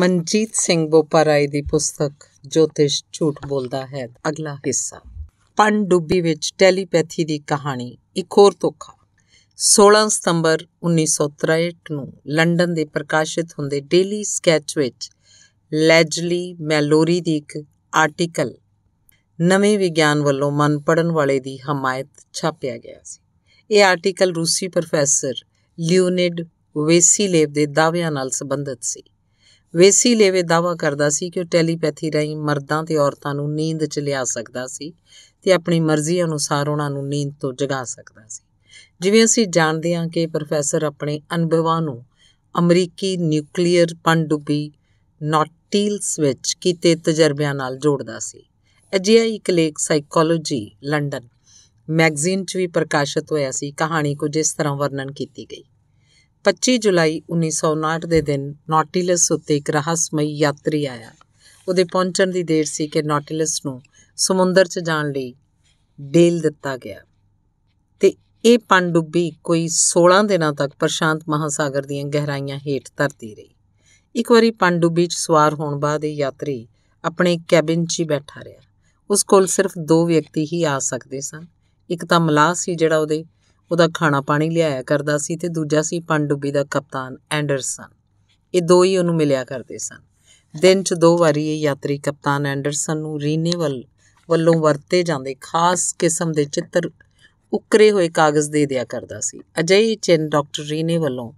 ਮਨਜੀਤ ਸਿੰਘ ਬੋਪਾਰਾਏ ਦੀ ਪੁਸਤਕ ਜੋਤਿਸ਼ ਝੂਠ ਬੋਲਦਾ ਹੈ ਅਗਲਾ ਹਿੱਸਾ ਪੰਡ ਡੁੱਬੀ ਵਿੱਚ ਟੈਲੀਪੈਥੀ ਦੀ ਕਹਾਣੀ ਇੱਕ ਹੋਰ ਤੋਖਾ 16 ਸਤੰਬਰ 1963 ਨੂੰ ਲੰਡਨ ਦੇ ਪ੍ਰਕਾਸ਼ਿਤ ਹੁੰਦੇ ਡੇਲੀ ਸਕੈਚ ਵਿੱਚ ਲੈਜਲੀ ਮੈਲੋਰੀ ਦੀ ਇੱਕ ਆਰਟੀਕਲ ਨਵੇਂ ਵਿਗਿਆਨ ਵੱਲੋਂ ਮਨ ਪੜਨ ਵਾਲੇ ਦੀ ਹਮਾਇਤ ਛਾਪਿਆ ਗਿਆ ਸੀ ਇਹ ਆਰਟੀਕਲ ਰੂਸੀ ਪ੍ਰੋਫੈਸਰ ਲਿਓਨਿਡ ਵੇਸੀਲੇਵ ਦੇ ਦਾਅਵਿਆਂ ਨਾਲ ਸੰਬੰਧਿਤ ਸੀ ਵੇਸੀ ਲੇਵੇ ਦਾਵਾ ਕਰਦਾ ਸੀ ਕਿ ਉਹ ਟੈਲੀਪੈਥੀ ਰਾਹੀਂ ਮਰਦਾਂ ਤੇ ਔਰਤਾਂ ਨੂੰ ਨੀਂਦ 'ਚ ਲਿਆ ਸਕਦਾ ਸੀ ਤੇ ਆਪਣੀ ਮਰਜ਼ੀ ਅਨੁਸਾਰ ਉਹਨਾਂ ਨੂੰ ਨੀਂਦ ਤੋਂ ਜਗਾ ਸਕਦਾ ਸੀ ਜਿਵੇਂ ਅਸੀਂ ਜਾਣਦੇ ਹਾਂ ਕਿ ਪ੍ਰੋਫੈਸਰ ਆਪਣੇ ਅਨੁਭਵਾਂ ਨੂੰ ਅਮਰੀਕੀ ਨਿਊਕਲੀਅਰ ਪੰਡੂਬੀ ਨੌਟਿਲਸ ਵਿੱਚ ਕੀਤੇ ਤਜਰਬਿਆਂ ਨਾਲ ਜੋੜਦਾ ਸੀ ਅਜਿਹਾ ਇੱਕ ਲੇਖ ਸਾਈਕੋਲੋਜੀ ਲੰਡਨ ਮੈਗਜ਼ੀਨ 'ਚ ਵੀ ਪ੍ਰਕਾਸ਼ਿਤ ਹੋਇਆ ਸੀ ਕਹਾਣੀ ਕੁਝ ਇਸ ਤਰ੍ਹਾਂ ਵਰਣਨ ਕੀਤੀ ਗਈ 25 ਜੁਲਾਈ 1959 ਦੇ ਦਿਨ ਨੌਟਿਲਸ ਉੱਤੇ ਇੱਕ ਰਹੱਸਮਈ ਯਾਤਰੀ ਆਇਆ ਉਹਦੇ ਪਹੁੰਚਣ ਦੀ ਦੇਰ ਸੀ ਕਿ ਨੌਟਿਲਸ ਨੂੰ ਸਮੁੰਦਰ 'ਚ ਜਾਣ ਲਈ ਡੇਲ ਦਿੱਤਾ ਗਿਆ ਤੇ ਇਹ ਪੰਡੁੱਬੀ ਕੋਈ 16 ਦਿਨਾਂ ਤੱਕ ਪ੍ਰਸ਼ਾਂਤ ਮਹਾਸਾਗਰ ਦੀਆਂ ਗਹਿਰਾਈਆਂ ਹੇਠ ਤਰਦੀ ਰਹੀ ਇੱਕ ਵਾਰੀ ਪੰਡੁੱਬੀ 'ਚ ਸਵਾਰ ਹੋਣ ਬਾਅਦ ਇਹ ਯਾਤਰੀ ਆਪਣੇ ਕੈਬਿਨ 'ਚ ਹੀ ਬੈਠਾ ਰਿਹਾ ਉਸ ਕੋਲ ਸਿਰਫ ਦੋ ਵਿਅਕਤੀ ਹੀ ਆ ਸਕਦੇ ਸਨ ਇੱਕ ਤਾਂ ਮਲਾਹ ਸੀ ਜਿਹੜਾ ਉਹਦੇ ਉਹਦਾ ਖਾਣਾ ਪਾਣੀ ਲਿਆਇਆ ਕਰਦਾ ਸੀ ਤੇ ਦੂਜਾ ਸੀ ਪੰਡੂਬੀ ਦਾ ਕਪਤਾਨ ਐਂਡਰਸਨ ਇਹ ਦੋ ਹੀ ਉਹਨੂੰ ਮਿਲਿਆ ਕਰਦੇ ਸਨ ਦਿਨ 'ਚ ਦੋ ਵਾਰੀ ਇਹ ਯਾਤਰੀ ਕਪਤਾਨ ਐਂਡਰਸਨ ਨੂੰ ਰੀਨੇਵਲ ਵੱਲੋਂ ਵਰਤੇ ਜਾਂਦੇ ਖਾਸ ਕਿਸਮ ਦੇ ਚਿੱਤਰ ਉਕਰੇ ਹੋਏ ਕਾਗਜ਼ ਦੇ ਦਿਆ ਕਰਦਾ ਸੀ ਅਜਿਹੇ ਚਿੰਨ ਡਾਕਟਰ ਰੀਨੇ ਵੱਲੋਂ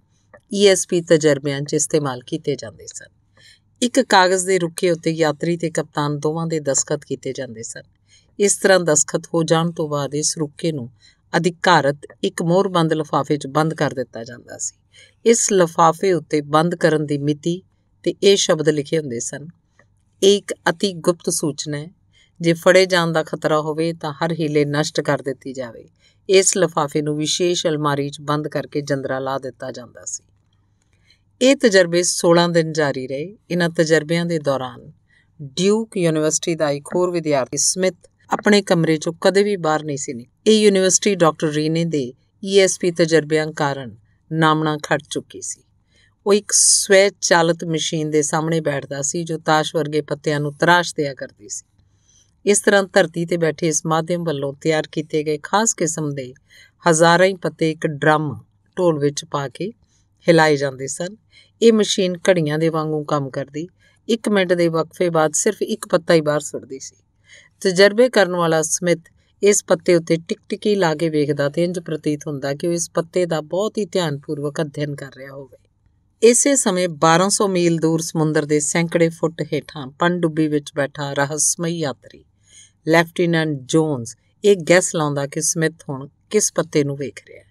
ਈਐਸਪੀ ਤਜਰਬਿਆਂ 'ਚ ਇਸਤੇਮਾਲ ਕੀਤੇ ਜਾਂਦੇ ਸਨ ਇੱਕ ਕਾਗਜ਼ ਦੇ ਰੁੱਖੇ ਉੱਤੇ ਯਾਤਰੀ ਤੇ ਕਪਤਾਨ ਦੋਵਾਂ ਦੇ ਦਸਖਤ ਕੀਤੇ ਜਾਂਦੇ ਸਨ ਇਸ ਤਰ੍ਹਾਂ ਦਸਖਤ ਹੋ ਜਾਣ ਤੋਂ ਬਾਅਦ ਇਸ ਰੁੱਖੇ ਨੂੰ ਅਧਿਕਾਰਤ ਇੱਕ ਮੋਹਰਬੰਦ ਲਫਾਫੇ 'ਚ ਬੰਦ ਕਰ ਦਿੱਤਾ ਜਾਂਦਾ ਸੀ ਇਸ ਲਫਾਫੇ ਉੱਤੇ ਬੰਦ ਕਰਨ ਦੀ ਮਿਤੀ ਤੇ ਇਹ ਸ਼ਬਦ ਲਿਖੇ ਹੁੰਦੇ ਸਨ ਇੱਕ অতি ਗੁਪਤ ਸੂਚਨਾ ਹੈ ਜੇ ਫੜੇ ਜਾਣ ਦਾ ਖਤਰਾ ਹੋਵੇ ਤਾਂ ਹਰ ਹੀਲੇ ਨਸ਼ਟ ਕਰ ਦਿੱਤੀ ਜਾਵੇ ਇਸ ਲਫਾਫੇ ਨੂੰ ਵਿਸ਼ੇਸ਼ ਅਲਮਾਰੀ 'ਚ ਬੰਦ ਕਰਕੇ ਜੰਦਰਾ ਲਾ ਦਿੱਤਾ ਜਾਂਦਾ ਸੀ ਇਹ ਤਜਰਬੇ 16 ਦਿਨ ਜਾਰੀ ਰਹੇ ਇਹਨਾਂ ਤਜਰਬਿਆਂ ਦੇ ਦੌਰਾਨ ਡਿਊਕ ਯੂਨੀਵਰਸਿਟੀ ਦਾ ਇੱਕ ਹੋਰ ਵਿਦਿਆਰਥੀ ਸਮਿਥ ਆਪਣੇ ਕਮਰੇ 'ਚੋਂ ਕਦੇ ਵੀ ਬਾਹਰ ਨਹੀਂ ਸੀ ਨਿਕਲੀ ਇਹ ਯੂਨੀਵਰਸਿਟੀ ਡਾਕਟਰ ਰੀਨੇ ਦੇ ਈਐਸਪੀ e ਤਜਰਬਿਆਂ ਕਾਰਨ ਨਾਮਣਾ ਖੜ ਚੁੱਕੀ ਸੀ ਉਹ ਇੱਕ ਸਵੈ ਚਾਲਤ ਮਸ਼ੀਨ ਦੇ ਸਾਹਮਣੇ ਬੈਠਦਾ ਸੀ ਜੋ ਤਾਸ਼ ਵਰਗੇ ਪੱਤਿਆਂ ਨੂੰ ਤਰਾਸ਼ ਦਿਆ ਕਰਦੀ ਸੀ ਇਸ ਤਰ੍ਹਾਂ ਧਰਤੀ ਤੇ ਬੈਠੇ ਇਸ ਮਾਧਿਅਮ ਵੱਲੋਂ ਤਿਆਰ ਕੀਤੇ ਗਏ ਖਾਸ ਕਿਸਮ ਦੇ ਹਜ਼ਾਰਾਂ ਹੀ ਪੱਤੇ ਇੱਕ ਡਰਮ ਢੋਲ ਵਿੱਚ ਪਾ ਕੇ ਹਿਲਾਏ ਜਾਂਦੇ ਸਨ ਇਹ ਮਸ਼ੀਨ ਘੜੀਆਂ ਦੇ ਵਾਂਗੂ ਕੰਮ ਕਰਦੀ 1 ਮਿੰਟ ਦੇ ਵਕਫੇ ਬਾਅਦ ਸਿਰਫ ਇੱਕ ਪੱਤਾ ਹੀ ਬਾਹਰ ਸੁੱਟਦੀ ਸੀ ਤਜਰਬੇ ਕਰਨ ਵਾਲਾ ਸਮਿਥ ਇਸ ਪੱਤੇ ਉੱਤੇ ਟਿਕਟਿਕੀ ਲਾ ਕੇ ਵੇਖਦਾ ਤੇ ਇੰਜ ਪ੍ਰਤੀਤ ਹੁੰਦਾ ਕਿ ਉਹ ਇਸ ਪੱਤੇ ਦਾ ਬਹੁਤ ਹੀ ਧਿਆਨਪੂਰਵਕ ਅਧਿਐਨ ਕਰ ਰਿਹਾ ਹੋਵੇ ਇਸੇ ਸਮੇਂ 1200 ਮੀਲ ਦੂਰ ਸਮੁੰਦਰ ਦੇ ਸੈਂਕੜੇ ਫੁੱਟ ਹੇਠਾਂ ਪਣਡੁੱਬੀ ਵਿੱਚ ਬੈਠਾ ਰਹੱਸਮਈ ਯਾਤਰੀ ਲੈਫਟੀਨੈਂਟ ਜੋਨਸ ਇਹ ਗੈਸ ਲਾਉਂਦਾ ਕਿ ਸਮਿਥ ਹੁਣ ਕਿਸ ਪੱਤੇ ਨੂੰ ਵੇਖ ਰਿਹਾ ਹੈ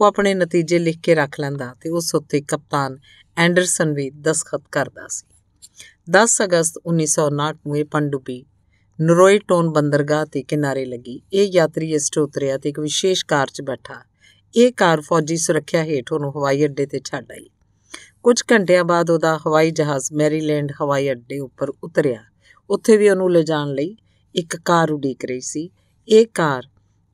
ਉਹ ਆਪਣੇ ਨਤੀਜੇ ਲਿਖ ਕੇ ਰੱਖ ਲੈਂਦਾ ਤੇ ਉਸ ਉੱਤੇ ਕਪਤਾਨ ਐਂਡਰਸਨ ਵੀ ਦਸਖਤ ਕਰਦਾ ਸੀ 10 ਅਗਸਤ 1959 ਨੂੰ ਇਹ ਪੰਡੁਬੀ ਨਰੋਈ ਟੋਨ ਬੰਦਰਗਾਹ ਦੇ ਕਿਨਾਰੇ ਲੱਗੀ ਇਹ ਯਾਤਰੀ ਇਸ ਤੋਂ ਉਤਰਿਆ ਤੇ ਇੱਕ ਵਿਸ਼ੇਸ਼ ਕਾਰ 'ਚ ਬੈਠਾ ਇਹ ਕਾਰ ਫੌਜੀ ਸੁਰੱਖਿਆ ਹੇਠ ਉਹਨੂੰ ਹਵਾਈ ਅੱਡੇ ਤੇ ਛੱਡ ਆਈ ਕੁਝ ਘੰਟਿਆਂ ਬਾਅਦ ਉਹਦਾ ਹਵਾਈ ਜਹਾਜ਼ ਮੈਰੀਲੈਂਡ ਹਵਾਈ ਅੱਡੇ ਉੱਪਰ ਉਤਰਿਆ ਉੱਥੇ ਵੀ ਉਹਨੂੰ ਲਿਜਾਣ ਲਈ ਇੱਕ ਕਾਰ ਉਡੀਕ ਰਹੀ ਸੀ ਇਹ ਕਾਰ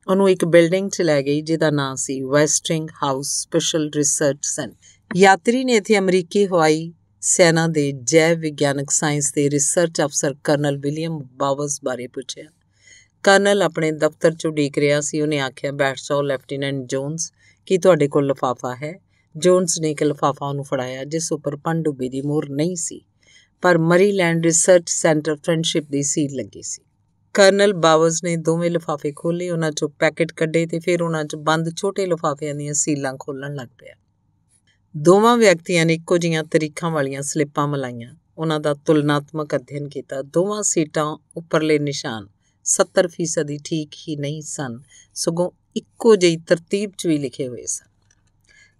ਉਹਨੂੰ ਇੱਕ ਬਿਲਡਿੰਗ 'ਚ ਲੈ ਗਈ ਜਿਹਦਾ ਨਾਮ ਸੀ Westinghouse special research centre ਯਾਤਰੀ ਨੇ ਇੱਥੇ ਅਮਰੀਕੀ ਹਵਾਈ ਸੈਨਾ ਦੇ ਜੈਵ ਵਿਗਿਆਨਕ ਸਾਇੰਸ ਦੇ ਰਿਸਰਚ ਅਫਸਰ ਕਰਨਲ ਵਿਲੀਅਮ ਬਾਵਸ ਬਾਰੇ ਪੁੱਛਿਆ ਕਰਨਲ ਆਪਣੇ ਦਫ਼ਤਰ ਚੋਂ ਡੀਕ ਰਿਹਾ ਸੀ ਉਹਨੇ ਆਖਿਆ ਬੈਠ ਜਾਓ ਲੈਫਟੀਨੈਂਟ ਜੋਨਸ ਕੀ ਤੁਹਾਡੇ ਕੋਲ ਲਫਾਫਾ ਹੈ ਜੋਨਸ ਨੇ ਇੱਕ ਲਫਾਫਾ ਉਹਨੂੰ ਫੜਾਇਆ ਜਿਸ ਉੱਪਰ ਪੰਡੂਬੀ ਦੀ ਮੋਹਰ ਨਹੀਂ ਸੀ ਪਰ ਮਰੀਲੈਂਡ ਰਿਸਰਚ ਸੈਂਟਰ ਫਰੈਂਡਸ਼ਿਪ ਦੀ ਸੀਲ ਲੱਗੀ ਸੀ ਕਰਨਲ ਬਾਵਸ ਨੇ ਦੋਵੇਂ ਲਫਾਫੇ ਖੋਲੇ ਉਹਨਾਂ ਚੋਂ ਪੈਕੇਟ ਕੱਢੇ ਤੇ ਫਿਰ ਉਹਨਾਂ 'ਚ ਬੰਦ ਛੋਟੇ ਲਫਾਫਿਆਂ ਦੀਆਂ ਸੀਲਾਂ ਖੋਲਣ ਲੱਗ ਪਿਆ ਦੋਵਾਂ ਵਿਅਕਤੀਆਂ ਨੇ ਇੱਕੋ ਜਿਹੀਆਂ ਤਰੀਕਾਂ ਵਾਲੀਆਂ ਸਲਿੱਪਾਂ ਮਲਾਈਆਂ ਉਹਨਾਂ ਦਾ ਤੁਲਨਾਤਮਕ ਅਧਿਐਨ ਕੀਤਾ ਦੋਵਾਂ ਸੀਟਾਂ ਉੱਪਰਲੇ ਨਿਸ਼ਾਨ 70% ਹੀ ਠੀਕ ਹੀ ਨਹੀਂ ਸਨ ਸਗੋਂ ਇੱਕੋ ਜਿਹੀ ਤਰਤੀਬ 'ਚ ਵੀ ਲਿਖੇ ਹੋਏ ਸਨ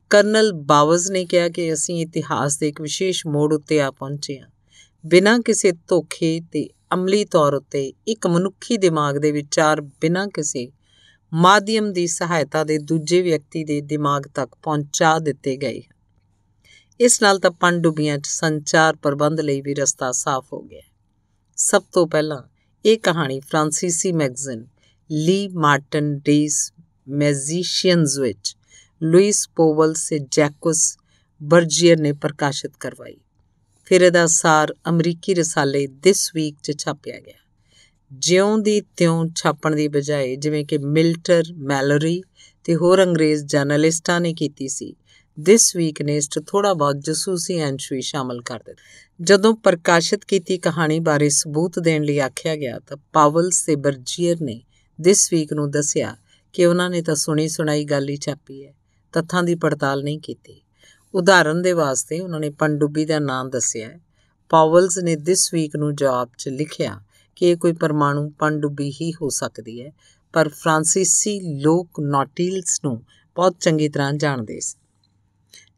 ਕਰਨਲ ਬਾਵਜ਼ ਨੇ ਕਿਹਾ ਕਿ ਅਸੀਂ ਇਤਿਹਾਸ ਦੇ ਇੱਕ ਵਿਸ਼ੇਸ਼ ਮੋੜ ਉੱਤੇ ਆ ਪਹੁੰਚੇ ਹਾਂ ਬਿਨਾਂ ਕਿਸੇ ਧੋਖੇ ਤੇ ਅਮਲੀ ਤੌਰ ਉੱਤੇ ਇੱਕ ਮਨੁੱਖੀ ਦਿਮਾਗ ਦੇ ਵਿਚਾਰ ਬਿਨਾਂ ਕਿਸੇ ਮਾਧਿਅਮ ਦੀ ਸਹਾਇਤਾ ਦੇ ਦੂਜੇ ਵਿਅਕਤੀ ਦੇ ਦਿਮਾਗ ਤੱਕ ਪਹੁੰਚਾ ਦਿੱਤੇ ਗਏ ਇਸ ਨਾਲ ਤਾਂ ਡੁੱਬੀਆਂ 'ਚ ਸੰਚਾਰ ਪ੍ਰਬੰਧ ਲਈ ਵੀ ਰਸਤਾ ਸਾਫ਼ ਹੋ ਗਿਆ ਸਭ ਤੋਂ ਪਹਿਲਾਂ ਇਹ ਕਹਾਣੀ ਫ੍ਰਾਂਸੀਸੀ ਮੈਗਜ਼ੀਨ ਲੀ ਮਾਰਟਨ ਡੇਸ ਮੈਜ਼ੀਸ਼ੀਅਨਸ ਵਿੱਚ ਲੂਇਸ ਪੋਵਲ ਸੇ ਜੈਕਸ ਬਰਜੀਅਰ ਨੇ ਪ੍ਰਕਾਸ਼ਿਤ ਕਰਵਾਈ ਫਿਰ ਇਹਦਾ ਸਾਰ ਅਮਰੀਕੀ ਰਸਾਲੇ ਦਿਸ ਵੀਕ 'ਚ ਛਾਪਿਆ ਗਿਆ ਜਿਉਂ ਦੀ ਤਿਉਂ ਛਾਪਣ ਦੀ ਬਜਾਏ ਜਿਵੇਂ ਕਿ ਮਿਲਟਰ ਮੈਲਰੀ ਤੇ ਹੋਰ ਅੰਗਰੇਜ਼ ਜਰਨਲਿਸਟਾਂ ਨੇ ਕੀਤੀ ਸੀ ਦਿਸ ਵੀਕ ਨੇ ਇਸ ਤੋਂ ਥੋੜਾ ਬਹੁਤ ਜਸੂਸੀ ਐਂਸ਼ੂਈ ਸ਼ਾਮਲ ਕਰ ਦਿੱਤਾ ਜਦੋਂ ਪ੍ਰਕਾਸ਼ਿਤ ਕੀਤੀ ਕਹਾਣੀ ਬਾਰੇ ਸਬੂਤ ਦੇਣ ਲਈ ਆਖਿਆ ਗਿਆ ਤਾਂ ਪਾਵਲ ਸੇਬਰਜੀਅਰ ਨੇ ਦਿਸ ਵੀਕ ਨੂੰ ਦੱਸਿਆ ਕਿ ਉਹਨਾਂ ਨੇ ਤਾਂ ਸੁਣੀ ਸੁਣਾਈ ਗੱਲ ਹੀ ਛਾਪੀ ਹੈ ਤੱਥਾਂ ਦੀ ਪੜਤਾਲ ਨਹੀਂ ਕੀਤੀ ਉਦਾਹਰਨ ਦੇ ਵਾਸਤੇ ਉਹਨਾਂ ਨੇ ਪੰਡੂਬੀ ਦਾ ਨਾਮ ਦੱਸਿਆ ਪਾਵਲਸ ਨੇ ਦਿਸ ਵੀਕ ਨੂੰ ਜਵਾਬ 'ਚ ਲਿਖਿਆ ਕਿ ਇਹ ਕੋਈ ਪਰਮਾਣੂ ਪੰਡੂਬੀ ਹੀ ਹੋ ਸਕਦੀ ਹੈ ਪਰ ਫ੍ਰਾਂਸੀਸੀ ਲੋਕ ਨੋਟਿਲਸ ਨੂੰ ਬਹੁਤ ਚੰਗੀ ਤਰ੍ਹਾਂ ਜਾਣਦੇ ਸੀ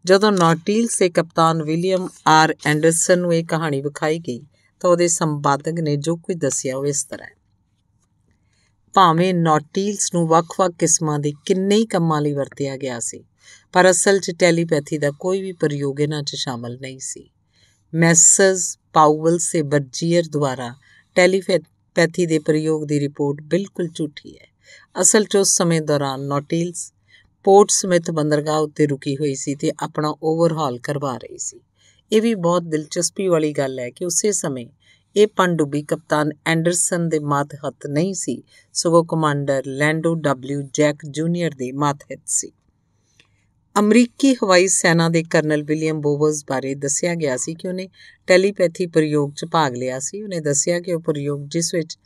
ਜਦੋਂ ਨੌਟੀਲ ਸੇ ਕਪਤਾਨ ਵਿਲੀਅਮ ਆਰ ਐਂਡਰਸਨ ਨੂੰ ਇਹ ਕਹਾਣੀ ਵਿਖਾਈ ਗਈ ਤਾਂ ਉਹਦੇ ਸੰਪਾਦਕ ਨੇ ਜੋ ਕੁਝ ਦੱਸਿਆ ਉਹ ਇਸ ਤਰ੍ਹਾਂ ਹੈ ਭਾਵੇਂ ਨੌਟੀਲਸ ਨੂੰ ਵੱਖ-ਵੱਖ ਕਿਸਮਾਂ ਦੇ ਕਿੰਨੇ ਹੀ ਕੰਮਾਂ ਲਈ ਵਰਤਿਆ ਗਿਆ ਸੀ ਪਰ ਅਸਲ 'ਚ ਟੈਲੀਪੈਥੀ ਦਾ ਕੋਈ ਵੀ ਪ੍ਰਯੋਗ ਇਹਨਾਂ 'ਚ ਸ਼ਾਮਲ ਨਹੀਂ ਸੀ ਮੈਸਸ ਪਾਉਵਲ ਸੇ ਬਰਜੀਅਰ ਦੁਆਰਾ ਟੈਲੀਪੈਥੀ ਦੇ ਪ੍ਰਯੋਗ ਦੀ ਰਿਪੋਰਟ ਬਿਲਕੁਲ ਝੂਠੀ ਹੈ ਅਸਲ 'ਚ ਉਸ ਸਮੇਂ ਦੌਰਾਨ ਨੌਟੀਲਸ ਪੋਰਟ ਸਮਿਥ ਬੰਦਰਗਾਹ ਉੱਤੇ ਰੁਕੀ ਹੋਈ ਸੀ ਤੇ ਆਪਣਾ ਓਵਰਹਾਲ ਕਰਵਾ ਰਹੀ ਸੀ ਇਹ ਵੀ ਬਹੁਤ ਦਿਲਚਸਪੀ ਵਾਲੀ ਗੱਲ ਹੈ ਕਿ ਉਸੇ ਸਮੇਂ ਇਹ ਪੰਡੂਬੀ ਕਪਤਾਨ ਐਂਡਰਸਨ ਦੇ ਮਾਤਹਤ ਨਹੀਂ ਸੀ ਸਗੋਂ commander Lando W Jack junior ਦੇ ਮਾਤਹਤ ਸੀ ਅਮਰੀਕੀ ਹਵਾਈ ਸੈਨਾ ਦੇ ਕਰਨਲ ਵਿਲੀਅਮ ਬੋਵਰਸ ਬਾਰੇ ਦੱਸਿਆ ਗਿਆ ਸੀ ਕਿ ਉਹਨੇ ਟੈਲੀਪੈਥੀ ਪ੍ਰਯੋਗ 'ਚ ਭਾਗ ਲਿਆ ਸੀ ਉਹਨੇ ਦੱਸਿਆ ਕਿ ਉਹ ਪ੍ਰਯੋਗ ਜਿਸ ਵਿੱਚ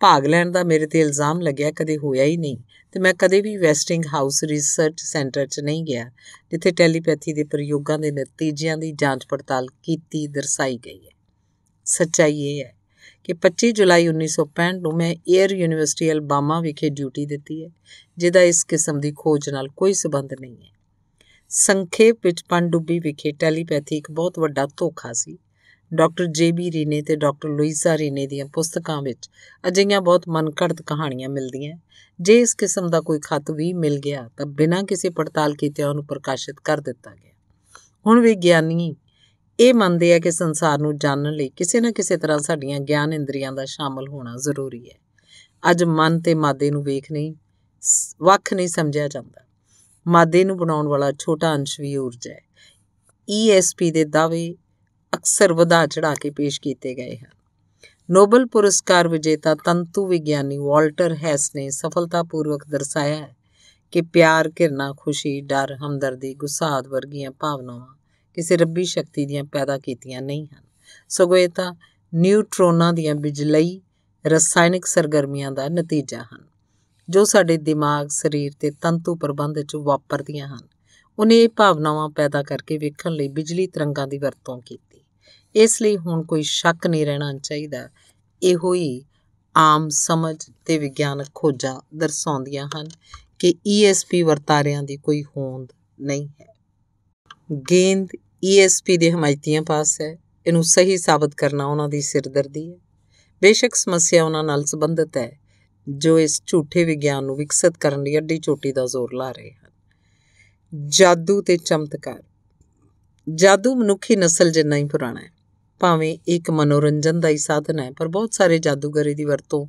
ਭਾਗ ਲੈਣ ਦਾ ਮੇਰੇ ਤੇ ਇਲਜ਼ਾਮ ਲੱਗਿਆ ਕਦੇ ਹੋਇਆ ਹੀ ਨਹੀਂ ਤੇ ਮੈਂ ਕਦੇ ਵੀ ਵੈਸਟਿੰਗ ਹਾਊਸ ਰਿਸਰਚ ਸੈਂਟਰ 'ਚ ਨਹੀਂ ਗਿਆ ਜਿੱਥੇ ਟੈਲੀਪੈਥੀ ਦੇ ਪ੍ਰਯੋਗਾਂ ਦੇ ਨਤੀਜਿਆਂ ਦੀ ਜਾਂਚ ਪੜਤਾਲ ਕੀਤੀ ਦਰਸਾਈ ਗਈ ਹੈ ਸੱਚਾਈ ਇਹ ਹੈ ਕਿ 25 ਜੁਲਾਈ 1965 ਨੂੰ ਮੈਂ 에ਅਰ ਯੂਨੀਵਰਸਿਟੀ ਅਲਬਾਮਾ ਵਿਖੇ ਡਿਊਟੀ ਦਿੱਤੀ ਹੈ ਜਿਹਦਾ ਇਸ ਕਿਸਮ ਦੀ ਖੋਜ ਨਾਲ ਕੋਈ ਸਬੰਧ ਨਹੀਂ ਹੈ ਸੰਖੇਪ ਵਿੱਚ ਪੰਡੂਬੀ ਵਿਖੇ ਟੈਲੀਪੈਥੀ ਇੱਕ ਬਹੁਤ ਵੱਡਾ ਧੋਖਾ ਸੀ ਡਾਕਟਰ ਜੇਬੀ ਰੀਨੇ ਤੇ ਡਾਕਟਰ ਲੁਈਸਾ ਰੀਨੇ ਦੀਆਂ ਪੁਸਤਕਾਂ ਵਿੱਚ ਅਜਿਹੀਆਂ ਬਹੁਤ ਮਨਕੜਤ ਕਹਾਣੀਆਂ ਮਿਲਦੀਆਂ ਜੇ ਇਸ ਕਿਸਮ ਦਾ ਕੋਈ ਖਤ ਵੀ ਮਿਲ ਗਿਆ ਤਾਂ ਬਿਨਾਂ ਕਿਸੇ ਪੜਤਾਲ ਕੀਤੇ ਉਹਨੂੰ ਪ੍ਰਕਾਸ਼ਿਤ ਕਰ ਦਿੱਤਾ ਗਿਆ ਹੁਣ ਵਿਗਿਆਨੀ ਇਹ ਮੰਨਦੇ ਆ ਕਿ ਸੰਸਾਰ ਨੂੰ ਜਾਣਨ ਲਈ ਕਿਸੇ ਨਾ ਕਿਸੇ ਤਰ੍ਹਾਂ ਸਾਡੀਆਂ ਗਿਆਨ ਇੰਦਰੀਆਂ ਦਾ ਸ਼ਾਮਲ ਹੋਣਾ ਜ਼ਰੂਰੀ ਹੈ ਅੱਜ ਮਨ ਤੇ ਮਾਦੇ ਨੂੰ ਵੇਖ ਨਹੀਂ ਵੱਖ ਨਹੀਂ ਸਮਝਿਆ ਜਾਂਦਾ ਮਾਦੇ ਨੂੰ ਬਣਾਉਣ ਵਾਲਾ ਛੋਟਾ ਅੰਸ਼ ਵੀ ਊਰਜਾ ਹੈ ਈਐਸਪੀ ਦੇ ਦਾਅਵੇ ਅਕਸਰ ਵਧਾ ਚੜਾ ਕੇ ਪੇਸ਼ ਕੀਤੇ ਗਏ ਹਨ ਨੋਬਲ ਪੁਰਸਕਾਰ ਵਿਜੇਤਾ ਤੰਤੂ ਵਿਗਿਆਨੀ ਵਾਲਟਰ ਹੈਸ ਨੇ ਸਫਲਤਾਪੂਰਵਕ ਦਰਸਾਇਆ ਹੈ ਕਿ ਪਿਆਰ ਘਿਰਨਾ ਖੁਸ਼ੀ ਡਰ ਹਮਦਰਦੀ ਗੁੱਸਾ ਆਦ ਵਰਗੀਆਂ ਭਾਵਨਾਵਾਂ ਕਿਸੇ ਰੱਬੀ ਸ਼ਕਤੀ ਦੀਆਂ ਪੈਦਾ ਕੀਤੀਆਂ ਨਹੀਂ ਹਨ ਸਗੋਂ ਇਹ ਤਾਂ ਨਿਊਟ੍ਰੋਨਾਂ ਦੀਆਂ ਬਿਜਲਈ ਰਸਾਇਣਿਕ ਸਰਗਰਮੀਆਂ ਦਾ ਨਤੀਜਾ ਹਨ ਜੋ ਸਾਡੇ ਦਿਮਾਗ ਸਰੀਰ ਤੇ ਤੰਤੂ ਪ੍ਰਬੰਧ 'ਚ ਵਾਪਰਦੀਆਂ ਹਨ ਉਹਨੇ ਇਹ ਭਾਵਨਾਵਾਂ ਪੈਦਾ ਕਰਕੇ ਵੇਖਣ ਲਈ ਬਿਜਲੀ ਤਰੰਗਾਂ ਦੀ ਵਰਤੋਂ ਕੀਤੀ ਇਸ ਲਈ ਹੁਣ ਕੋਈ ਸ਼ੱਕ ਨਹੀਂ ਰਹਿਣਾ ਚਾਹੀਦਾ ਇਹੋ ਹੀ ਆਮ ਸਮਝ ਤੇ ਵਿਗਿਆਨਕ ਖੋਜਾਂ ਦਰਸਾਉਂਦੀਆਂ ਹਨ ਕਿ ESP ਵਰਤਾਰਿਆਂ ਦੀ ਕੋਈ ਹੋਂਦ ਨਹੀਂ ਹੈ ਗੇਂਦ ESP ਦੇ ਹਮਾਇਤੀਆਂ ਪਾਸ ਹੈ ਇਹਨੂੰ ਸਹੀ ਸਾਬਤ ਕਰਨਾ ਉਹਨਾਂ ਦੀ ਸਿਰਦਰਦੀ ਹੈ ਬੇਸ਼ੱਕ ਸਮੱਸਿਆ ਉਹਨਾਂ ਨਾਲ ਸੰਬੰਧਿਤ ਹੈ ਜੋ ਇਸ ਝੂਠੇ ਵਿਗਿਆਨ ਨੂੰ ਵਿਕਸਿਤ ਕਰਨ ਲਈ ਅੱਡੀ ਚੋਟੀ ਦਾ ਜ਼ੋਰ ਲਾ ਰਹੇ ਹਨ ਜਾਦੂ ਤੇ ਚਮਤਕਾਰ ਜਾਦੂ ਮਨੁੱਖੀ ਨਸਲ ਜਿੰਨਾ ਹੀ ਪੁਰਾਣਾ ਹੈ ਭਾਵੇਂ ਇੱਕ ਮਨੋਰੰਜਨ ਦਾ ਹੀ ਸਾਧਨ ਹੈ ਪਰ ਬਹੁਤ ਸਾਰੇ ਜਾਦੂਗਰ ਦੀ ਵਰਤੋਂ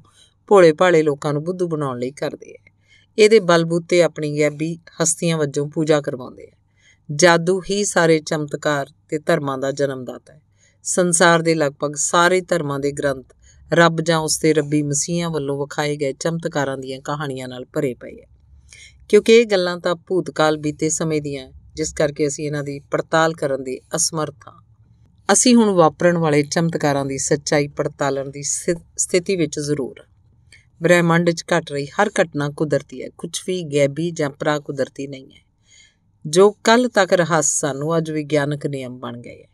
ਭੋਲੇ ਭਾਲੇ ਲੋਕਾਂ ਨੂੰ ਬੁੱਧੂ ਬਣਾਉਣ ਲਈ ਕਰਦੇ ਆ ਇਹਦੇ ਬਲਬੂਤੇ ਆਪਣੀ ਗੈਬੀ ਹਸਤੀਆਂ ਵੱਜੋਂ ਪੂਜਾ ਕਰਵਾਉਂਦੇ ਆ ਜਾਦੂ ਹੀ ਸਾਰੇ ਚਮਤਕਾਰ ਤੇ ਧਰਮਾਂ ਦਾ ਜਨਮਦਾਤਾ ਹੈ ਸੰਸਾਰ ਦੇ ਲਗਭਗ ਸਾਰੇ ਧਰਮਾਂ ਦੇ ਗ੍ਰੰਥ ਰੱਬ ਜਾਂ ਉਸ ਦੇ ਰੱਬੀ ਮਸੀਹਾਂ ਵੱਲੋਂ ਵਿਖਾਏ ਗਏ ਚਮਤਕਾਰਾਂ ਦੀਆਂ ਕਹਾਣੀਆਂ ਨਾਲ ਭਰੇ ਪਏ ਆ ਕਿਉਂਕਿ ਇਹ ਗੱਲਾਂ ਤਾਂ ਭੂਤਕਾਲ ਬੀਤੇ ਸਮੇਂ ਦੀਆਂ ਜਿਸ ਕਰਕੇ ਅਸੀਂ ਇਹਨਾਂ ਦੀ ਪੜਤਾਲ ਕਰਨ ਦੇ ਅਸਮਰਥ ਹਾਂ ਅਸੀਂ ਹੁਣ ਵਾਪਰਨ ਵਾਲੇ ਚਮਤਕਾਰਾਂ ਦੀ ਸੱਚਾਈ ਪੜਤਾਲਣ ਦੀ ਸਥਿਤੀ ਵਿੱਚ ਜ਼ਰੂਰ ਬ੍ਰਹਿਮੰਡ 'ਚ ਘਟ ਰਹੀ ਹਰ ਘਟਨਾ ਕੁਦਰਤੀ ਹੈ ਕੁਝ ਵੀ ਗੈਬੀ ਜਾਂ ਪ੍ਰਾ ਕੁਦਰਤੀ ਨਹੀਂ ਹੈ ਜੋ ਕੱਲ ਤੱਕ ਰਹੱਸ ਸਾਨੂੰ ਅੱਜ ਵਿਗਿਆਨਕ ਨਿਯਮ ਬਣ ਗਏ ਹੈ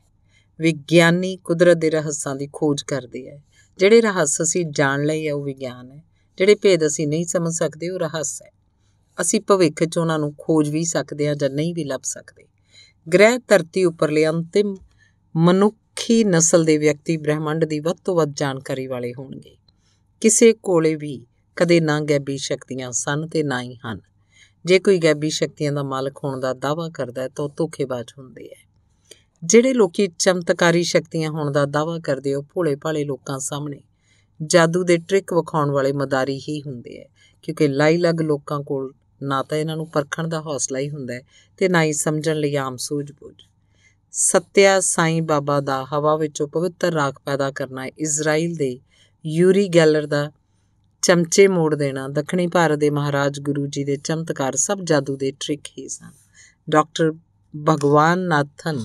ਵਿਗਿਆਨੀ ਕੁਦਰਤ ਦੇ ਰਹੱਸਾਂ ਦੀ ਖੋਜ ਕਰਦੇ ਹੈ ਜਿਹੜੇ ਰਹੱਸ ਅਸੀਂ ਜਾਣ ਲਈ ਹੈ ਉਹ ਵਿਗਿਆਨ ਹੈ ਜਿਹੜੇ ਭੇਦ ਅਸੀਂ ਨਹੀਂ ਸਮਝ ਸਕਦੇ ਉਹ ਰਹੱਸ ਹੈ ਅਸੀਂ ਭਵਿੱਖ 'ਚ ਉਹਨਾਂ ਨੂੰ ਖੋਜ ਵੀ ਸਕਦੇ ਹਾਂ ਜਾਂ ਨਹੀਂ ਵੀ ਲੱਭ ਸਕਦੇ ਗ੍ਰਹਿ ਧਰਤੀ ਉੱਪਰਲੇ ਅੰਤਿਮ ਮਨੁੱਖੀ ਨਸਲ ਦੇ ਵਿਅਕਤੀ ਬ੍ਰਹਿਮੰਡ ਦੀ ਵੱਧ ਤੋਂ ਵੱਧ ਜਾਣਕਾਰੀ ਵਾਲੇ ਹੋਣਗੇ ਕਿਸੇ ਕੋਲੇ ਵੀ ਕਦੇ ਨਾ ਗੈਬੀ ਸ਼ਕਤੀਆਂ ਸਨ ਤੇ ਨਾ ਹੀ ਹਨ ਜੇ ਕੋਈ ਗੈਬੀ ਸ਼ਕਤੀਆਂ ਦਾ ਮਾਲਕ ਹੋਣ ਦਾ ਦਾਵਾ ਕਰਦਾ ਹੈ ਤਾਂ ਉਹ ਧੋਖੇਬਾਜ਼ ਹੁੰਦੇ ਹੈ ਜਿਹੜੇ ਲੋਕੀ ਚਮਤਕਾਰੀ ਸ਼ਕਤੀਆਂ ਹੋਣ ਦਾ ਦਾਵਾ ਕਰਦੇ ਉਹ ਭੋਲੇ ਭਾਲੇ ਲੋਕਾਂ ਸਾਹਮਣੇ ਜਾਦੂ ਦੇ ਟ੍ਰਿਕ ਵਿਖਾਉਣ ਵਾਲੇ ਮਦਾਰੀ ਹੀ ਹੁੰਦੇ ਹੈ ਕਿਉਂਕਿ ਲਾਈ ਲੱਗ ਲੋਕਾਂ ਕੋਲ ਨਾ ਤਾਂ ਇਹਨਾਂ ਨੂੰ ਪਰਖਣ ਦਾ ਹੌਸਲਾ ਹੀ ਹੁੰਦਾ ਹੈ ਤੇ ਨਾ ਹੀ ਸਮਝਣ ਲਈ ਆਮ ਸੂਝ-ਬੂਝ ਸਤਿਆ ਸਾਈਂ ਬਾਬਾ ਦਾ ਹਵਾ ਵਿੱਚੋਂ ਪਵਿੱਤਰ ਰਾਗ ਪੈਦਾ ਕਰਨਾ ਇਜ਼ਰਾਈਲ ਦੇ ਯੂਰੀ ਗੈਲਰ ਦਾ ਚਮਚੇ ਮੋੜ ਦੇਣਾ ਦੱਖਣੀ ਭਾਰਤ ਦੇ ਮਹਾਰਾਜ ਗੁਰੂ ਜੀ ਦੇ ਚਮਤਕਾਰ ਸਭ ਜਾਦੂ ਦੇ ਟ੍ਰਿਕ ਹੀ ਸਨ ਡਾਕਟਰ ਭਗਵਾਨ ਨਾਥਨ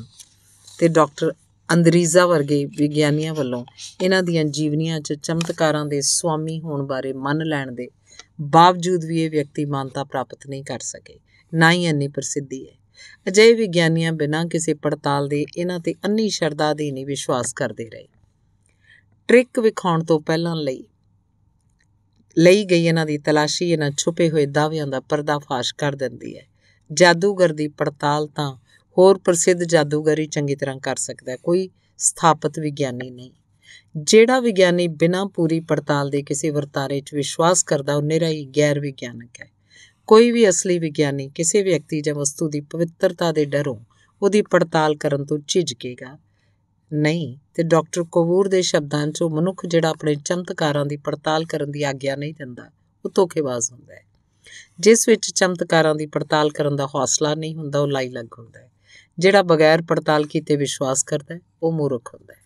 ਤੇ ਡਾਕਟਰ ਅੰਦਰੀਜ਼ਾ ਵਰਗੇ ਵਿਗਿਆਨੀਆਂ ਵੱਲੋਂ ਇਹਨਾਂ ਦੀਆਂ ਜੀਵਨੀਆਂ 'ਚ ਚਮਤਕਾਰਾਂ ਦੇ ਸੁਆਮੀ ਹੋਣ ਬਾਰੇ ਮੰਨ ਲੈਣ ਦੇ ਬਾਵਜੂਦ ਵੀ ਇਹ ਵਿਅਕਤੀ ਮਾਨਤਾ ਪ੍ਰਾਪਤ ਨਹੀਂ ਕਰ ਸਕੇ ਨਾ ਹੀ ਇੰਨੀ ਪ੍ਰਸਿੱਧੀ ਹੈ ਅਜੇ ਵਿਗਿਆਨੀਆਂ ਬਿਨਾਂ ਕਿਸੇ ਪੜਤਾਲ ਦੇ ਇਹਨਾਂ ਤੇ ਅੰਨੀ ਸ਼ਰਦਾ ਦੀ ਨਹੀਂ ਵਿਸ਼ਵਾਸ ਕਰਦੇ ਰਹੇ ਟ੍ਰਿਕ ਵਿਖਾਉਣ ਤੋਂ ਪਹਿਲਾਂ ਲਈ ਲਈ ਗਈ ਇਹਨਾਂ ਦੀ ਤਲਾਸ਼ੀ ਇਹਨਾਂ ਛੁਪੇ ਹੋਏ ਦਾਅਵਿਆਂ ਦਾ ਪਰਦਾਫਾਸ਼ ਕਰ ਦਿੰਦੀ ਹੈ ਜਾਦੂਗਰ ਦੀ ਪੜਤਾਲ ਤਾਂ ਹੋਰ ਪ੍ਰਸਿੱਧ ਜਾਦੂਗਰ ਹੀ ਚੰਗੀ ਤਰ੍ਹਾਂ ਕਰ ਸਕਦਾ ਹੈ ਕੋਈ ਸਥਾਪਿਤ ਵਿਗਿਆਨੀ ਨਹੀਂ ਜਿਹੜਾ ਵਿਗਿਆਨੀ ਬਿਨਾਂ ਪੂਰੀ ਪੜਤਾਲ ਦੇ ਕਿਸੇ ਵਰਤਾਰੇ 'ਚ ਵਿਸ਼ਵਾਸ ਕਰਦਾ ਉਹ ਨਿਰਾ ਹੀ ਗੈਰ ਵਿਗਿਆਨਕ ਹੈ ਕੋਈ ਵੀ ਅਸਲੀ ਵਿਗਿਆਨੀ ਕਿਸੇ ਵਿਅਕਤੀ ਜਾਂ ਵਸਤੂ ਦੀ ਪਵਿੱਤਰਤਾ ਦੇ ਡਰੋਂ ਉਹਦੀ ਪੜਤਾਲ ਕਰਨ ਤੋਂ ਝਿਜਕੇਗਾ ਨਹੀਂ ਤੇ ਡਾਕਟਰ ਕਬੂਰ ਦੇ ਸ਼ਬਦਾਂ 'ਚੋਂ ਮਨੁੱਖ ਜਿਹੜਾ ਆਪਣੇ ਚਮਤਕਾਰਾਂ ਦੀ ਪੜਤਾਲ ਕਰਨ ਦੀ ਆਗਿਆ ਨਹੀਂ ਦਿੰਦਾ ਉਹ ਧੋਖੇਬਾਜ਼ ਹੁੰਦਾ ਹੈ ਜਿਸ ਵਿੱਚ ਚਮਤਕਾਰਾਂ ਦੀ ਪੜਤਾਲ ਕਰਨ ਦਾ ਹੌਸਲਾ ਨਹੀਂ ਹੁੰਦਾ ਉਹ ਲਾਈ ਲੱਗ ਹੁੰਦਾ ਹੈ ਜਿਹੜਾ ਬਗੈਰ ਪੜਤਾਲ ਕੀਤੇ ਵਿਸ਼ਵਾਸ ਕਰਦਾ ਹੈ ਉਹ ਮੂਰਖ ਹੁੰਦਾ ਹੈ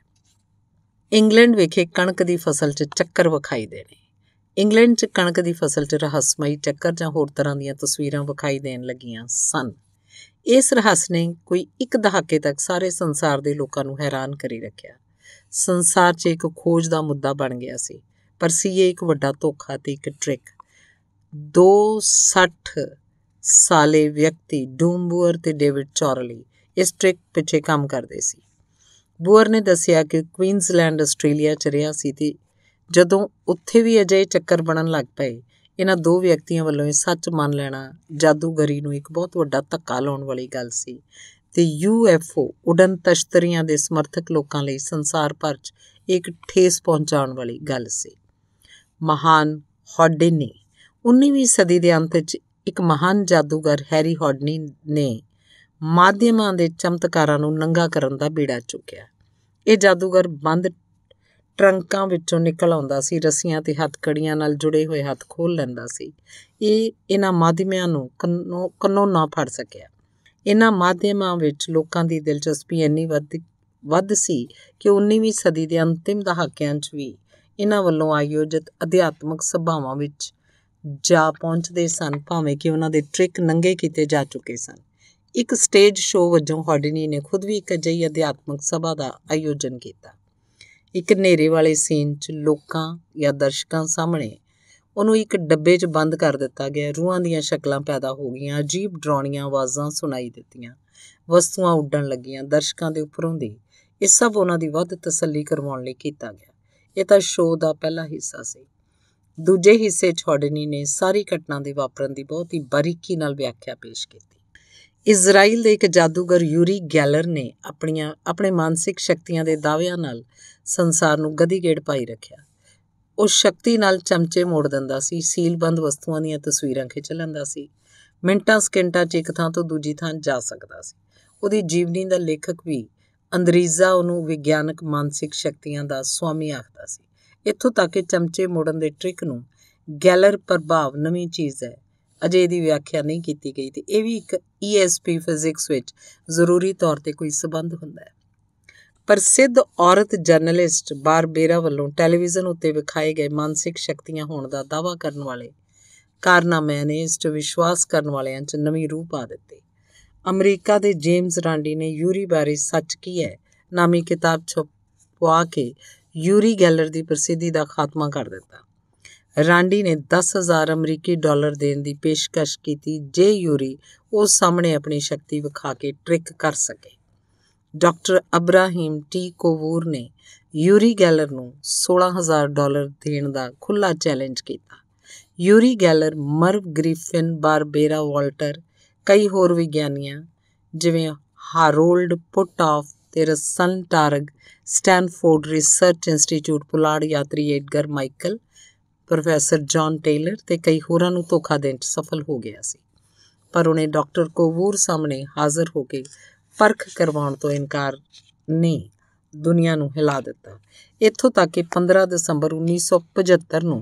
ਇੰਗਲੈਂਡ ਵਿਖੇ ਕਣਕ ਦੀ ਫਸਲ 'ਚ ਚੱਕਰ ਵਿਖਾਈ ਦੇਣੇ ਇੰਗਲੈਂਡ 'ਚ ਕਣਕ ਦੀ ਫਸਲ 'ਚ ਰਹੱਸਮਈ ਚੱਕਰ ਜਾਂ ਹੋਰ ਤਰ੍ਹਾਂ ਦੀਆਂ ਤਸਵੀਰਾਂ ਵਿਖਾਈ ਦੇਣ ਲੱਗੀਆਂ ਸਨ ਇਸ ਰਹੱਸ ਨੇ ਕੋਈ ਇੱਕ ਦਹਾਕੇ ਤੱਕ ਸਾਰੇ ਸੰਸਾਰ ਦੇ ਲੋਕਾਂ ਨੂੰ ਹੈਰਾਨ ਕਰੀ ਰੱਖਿਆ ਸੰਸਾਰ 'ਚ ਇੱਕ ਖੋਜ ਦਾ ਮੁੱਦਾ ਬਣ ਗਿਆ ਸੀ ਪਰ ਸੀ ਇਹ ਇੱਕ ਵੱਡਾ ਧੋਖਾ ਤੇ ਇੱਕ ਟ੍ਰਿਕ 260 ਸਾਲੇ ਵਿਅਕਤੀ ਡੂਮਬੂਰ ਤੇ ਡੇਵਿਡ ਚੌਰਲੀ ਇਸ ਟ੍ਰਿਕ ਪਿੱਛੇ ਕੰਮ ਕਰਦੇ ਸੀ ਬੂਅਰ ਨੇ ਦੱਸਿਆ ਕਿ ਕੁਈਨਜ਼ਲੈਂਡ ਆਸਟ੍ਰੇਲੀਆ 'ਚ ਰਿਹਾ ਸੀ ਤੇ ਜਦੋਂ ਉੱਥੇ ਵੀ ਅਜਿਹੇ ਚੱਕਰ ਬਣਨ ਲੱਗ ਪਏ ਇਹਨਾਂ ਦੋ ਵਿਅਕਤੀਆਂ ਵੱਲੋਂ ਇਹ ਸੱਚ ਮੰਨ ਲੈਣਾ ਜਾਦੂਗਰੀ ਨੂੰ ਇੱਕ ਬਹੁਤ ਵੱਡਾ ਧੱਕਾ ਲਾਉਣ ਵਾਲੀ ਗੱਲ ਸੀ ਤੇ ਯੂਐਫਓ ਉਡਨ ਤਸ਼ਤਰੀਆਂ ਦੇ ਸਮਰਥਕ ਲੋਕਾਂ ਲਈ ਸੰਸਾਰ ਭਰ 'ਚ ਇੱਕ ਠੇਸ ਪਹੁੰਚਾਉਣ ਵਾਲੀ ਗੱਲ ਸੀ ਮਹਾਨ ਹੌਡਨੀ 19ਵੀਂ ਸਦੀ ਦੇ ਅੰਤ 'ਚ ਇੱਕ ਮਹਾਨ ਜਾਦੂਗਰ ਹੈਰੀ ਹੌਡਨੀ ਨੇ ਮਾਧਿਅਮਾਂ ਦੇ ਚਮਤਕਾਰਾਂ ਨੂੰ ਨੰਗਾ ਕਰਨ ਦਾ ਬੀੜਾ ਚੁੱਕਿਆ ਇਹ ਜਾਦੂਗਰ ਬੰਦ ਟਰੰਕਾਂ ਵਿੱਚੋਂ ਨਿਕਲ ਆਉਂਦਾ ਸੀ ਰੱਸੀਆਂ ਤੇ ਹੱਥਕੜੀਆਂ ਨਾਲ ਜੁੜੇ ਹੋਏ ਹੱਥ ਖੋਲ ਲੈਂਦਾ ਸੀ ਇਹ ਇਹਨਾਂ ਮਾਧਿਮਿਆਂ ਨੂੰ ਕੰਨੋ ਕੰਨੋ ਨਾ ਫੜ ਸਕਿਆ ਇਹਨਾਂ ਮਾਧਿਮਾਂ ਵਿੱਚ ਲੋਕਾਂ ਦੀ ਦਿਲਚਸਪੀ ਇੰਨੀ ਵੱਧ ਵੱਧ ਸੀ ਕਿ 19ਵੀਂ ਸਦੀ ਦੇ ਅੰਤਿਮ ਦਹਾਕਿਆਂ 'ਚ ਵੀ ਇਹਨਾਂ ਵੱਲੋਂ ਆਯੋਜਿਤ ਅਧਿਆਤਮਕ ਸਭਾਵਾਂ ਵਿੱਚ ਜਾ ਪਹੁੰਚਦੇ ਸਨ ਭਾਵੇਂ ਕਿ ਉਹਨਾਂ ਦੇ ਟ੍ਰਿਕ ਨੰਗੇ ਕੀਤੇ ਜਾ ਚੁੱਕੇ ਸਨ ਇੱਕ ਸਟੇਜ ਸ਼ੋਅ ਵਜੋਂ ਹਾਰਡਨੀ ਨੇ ਖੁਦ ਵੀ ਇੱਕ ਅਜਿਹੀ ਅਧਿਆਤਮਕ ਸਭਾ ਦਾ ਆਯੋਜਨ ਕੀਤਾ ਇੱਕ ਨੇਰੇ ਵਾਲੇ ਸੀਨ 'ਚ ਲੋਕਾਂ ਜਾਂ ਦਰਸ਼ਕਾਂ ਸਾਹਮਣੇ ਉਹਨੂੰ ਇੱਕ ਡੱਬੇ 'ਚ ਬੰਦ ਕਰ ਦਿੱਤਾ ਗਿਆ ਰੂਹਾਂ ਦੀਆਂ ਸ਼ਕਲਾਂ ਪੈਦਾ ਹੋ ਗਈਆਂ ਅਜੀਬ ਡਰਾਉਣੀਆਂ ਆਵਾਜ਼ਾਂ ਸੁਣਾਈ ਦਿੱਤੀਆਂ ਵਸਤੂਆਂ ਉੱਡਣ ਲੱਗੀਆਂ ਦਰਸ਼ਕਾਂ ਦੇ ਉੱਪਰੋਂ ਦੀ ਇਹ ਸਭ ਉਹਨਾਂ ਦੀ ਵੱਧ ਤਸੱਲੀ ਕਰਵਾਉਣ ਲਈ ਕੀਤਾ ਗਿਆ ਇਹ ਤਾਂ ਸ਼ੋਅ ਦਾ ਪਹਿਲਾ ਹਿੱਸਾ ਸੀ ਦੂਜੇ ਹਿੱਸੇ ਛੋਡਨੀ ਨੇ ਸਾਰੀ ਘਟਨਾ ਦੇ ਵਾਪਰਨ ਦੀ ਬਹੁਤ ਹੀ ਬਾਰੀਕੀ ਨਾਲ ਵਿਆਖਿਆ ਪੇਸ਼ ਕੀਤੀ ਇਜ਼ਰਾਈਲ ਦੇ ਇੱਕ ਜਾਦੂਗਰ ਯੂਰੀ ਗੈਲਰ ਨੇ ਆਪਣੀਆਂ ਆਪਣੇ ਮਾਨਸਿਕ ਸ਼ਕਤੀਆਂ ਦੇ ਦਾਅਵਿਆਂ ਨਾਲ ਸੰਸਾਰ ਨੂੰ ਗਦੀ ਗੇੜ ਪਾਈ ਰੱਖਿਆ ਉਹ ਸ਼ਕਤੀ ਨਾਲ ਚਮਚੇ ਮੋੜ ਦਿੰਦਾ ਸੀ ਸੀਲਬੰਦ ਵਸਤੂਆਂ ਦੀਆਂ ਤਸਵੀਰਾਂ ਖਿੱਚ ਲੈਂਦਾ ਸੀ ਮਿੰਟਾਂ ਸਕਿੰਟਾਂ 'ਚ ਇੱਕ ਥਾਂ ਤੋਂ ਦੂਜੀ ਥਾਂ ਜਾ ਸਕਦਾ ਸੀ ਉਹਦੀ ਜੀਵਨੀ ਦਾ ਲੇਖਕ ਵੀ ਅੰਦਰੀਜ਼ਾ ਉਹਨੂੰ ਵਿਗਿਆਨਕ ਮਾਨਸਿਕ ਸ਼ਕਤੀਆਂ ਦਾ ਸਵਾਮੀ ਆਖਦਾ ਸੀ ਇੱਥੋਂ ਤੱਕ ਕਿ ਚਮਚੇ ਮੋੜਨ ਦੇ ਟ੍ਰਿਕ ਨੂੰ ਗੈਲਰ ਪ੍ਰਭਾਵ ਨਵੀਂ ਚੀਜ਼ ਹੈ ਅਜੇ ਇਹਦੀ ਵਿਆਖਿਆ ਨਹੀਂ ਕੀਤੀ ਗਈ ਤੇ ਇਹ ਵੀ ਇੱਕ ESP ਫਿਜ਼ਿਕਸ ਵਿੱਚ ਜ਼ਰੂਰੀ ਤੌਰ ਤੇ ਕੋਈ ਸਬੰਧ ਹੁੰਦਾ ਹੈ ਪ੍ਰਸਿੱਧ ਔਰਤ ਜਰਨਲਿਸਟ ਬਾਰਬੇਰਾ ਵੱਲੋਂ ਟੈਲੀਵਿਜ਼ਨ ਉੱਤੇ ਵਿਖਾਏ ਗਏ ਮਾਨਸਿਕ ਸ਼ਕਤੀਆਂ ਹੋਣ ਦਾ ਦਾਵਾ ਕਰਨ ਵਾਲੇ ਕਾਰਨਾਮੇ ਨੇ ਇਸ ਤੇ ਵਿਸ਼ਵਾਸ ਕਰਨ ਵਾਲਿਆਂ 'ਚ ਨਵੀਂ ਰੂਹ ਪਾ ਦਿੱਤੀ ਅਮਰੀਕਾ ਦੇ ਜੇਮਸ ਰਾਂਡੀ ਨੇ ਯੂਰੀ ਬਾਰੇ ਸੱਚ ਕੀ ਹੈ ਨਾਮੀ ਕਿਤਾਬ ਛਪਵਾ ਕੇ ਯੂਰੀ ਗੈਲਰ ਦੀ ਪ੍ਰਸਿੱਧੀ ਦਾ ਖਾਤਮਾ ਕਰ ਦਿੱਤਾ ਰਾਂਡੀ ਨੇ 10000 ਅਮਰੀਕੀ ਡਾਲਰ ਦੇਣ ਦੀ ਪੇਸ਼ਕਸ਼ ਕੀਤੀ ਜੇ ਯੂਰੀ ਉਹ ਸਾਹਮਣੇ ਆਪਣੀ ਸ਼ਕਤੀ ਵਿਖਾ ਕੇ ਟ੍ਰਿਕ ਕਰ ਸਕੇ ਡਾਕਟਰ ਅਬਰਾਹਿਮ ਟੀ ਕੋਵੂਰ ਨੇ ਯੂਰੀ ਗੈਲਰ ਨੂੰ 16000 ਡਾਲਰ ਦੇਣ ਦਾ ਖੁੱਲਾ ਚੈਲੰਜ ਕੀਤਾ ਯੂਰੀ ਗੈਲਰ ਮਰਵ ਗ੍ਰਿਫਿਨ ਬਾਰਬੇਰਾ ਵਾਲਟਰ ਕਈ ਹੋਰ ਵਿਗਿਆਨੀਆਂ ਜਿਵੇਂ ਹਾਰੋਲਡ ਪੁਟਾਫ ਤੇ Russell Targ Stanford research institute ਪੁਲਾੜ ਯਾਤਰੀ Edgar Michael professor John Taylor ਤੇ ਕਈ ਹੋਰਾਂ ਨੂੰ ਧੋਖਾ ਦੇਣ 'ਚ ਸਫਲ ਹੋ ਗਿਆ ਸੀ ਪਰ ਉਹਨੇ ਡਾਕਟਰ ਕੋਵੂਰ ਸਾਹਮਣੇ ਹਾਜ਼ਰ ਹੋ ਕੇ ਪਰਖ ਕਰਵਾਉਣ ਤੋਂ ਇਨਕਾਰ ਨਹੀਂ ਦੁਨੀਆ ਨੂੰ ਹਿਲਾ ਦਿੱਤਾ ਇੱਥੋਂ ਤੱਕ ਕਿ 15 ਦਸੰਬਰ 1975 ਨੂੰ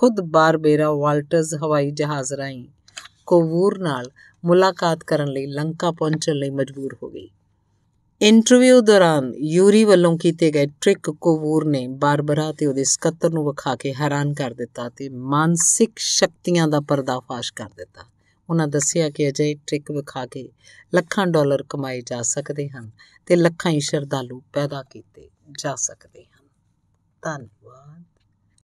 ਖੁਦ ਬਾਰਬੇਰਾ ਵਾਲਟਰਸ ਹਵਾਈ ਜਹਾਜ਼ ਰਾਹੀਂ ਕੋਵੂਰ ਨਾਲ ਮੁਲਾਕਾਤ ਕਰਨ ਲਈ ਲੰਕਾ ਪਹੁੰਚਣ ਲਈ ਮਜਬੂਰ ਹੋ ਗਈ ਇੰਟਰਵਿਊ ਦੌਰਾਨ ਯੂਰੀ ਵੱਲੋਂ ਕੀਤੇ ਗਏ ਟ੍ਰਿਕ ਕੋਵੂਰ ਨੇ ਬਾਰਬਰਾ ਤੇ ਉਹਦੇ ਸਕੱਤਰ ਨੂੰ ਵਿਖਾ ਕੇ ਹੈਰਾਨ ਕਰ ਦਿੱਤਾ ਤੇ ਮਾਨਸਿਕ ਸ਼ਕਤੀਆਂ ਦਾ ਪਰਦਾਫਾਸ਼ ਕਰ ਦਿੱਤਾ ਉਹਨਾਂ ਦੱਸਿਆ ਕਿ ਅਜੇ ਟ੍ਰਿਕ ਵਿਖਾ ਕੇ ਲੱਖਾਂ ਡਾਲਰ ਕਮਾਏ ਜਾ ਸਕਦੇ ਹਨ ਤੇ ਲੱਖਾਂ ਹੀ ਸ਼ਰਧਾਲੂ ਪੈਦਾ ਕੀਤੇ ਜਾ ਸਕਦੇ ਹਨ ਧੰਨਵਾਦ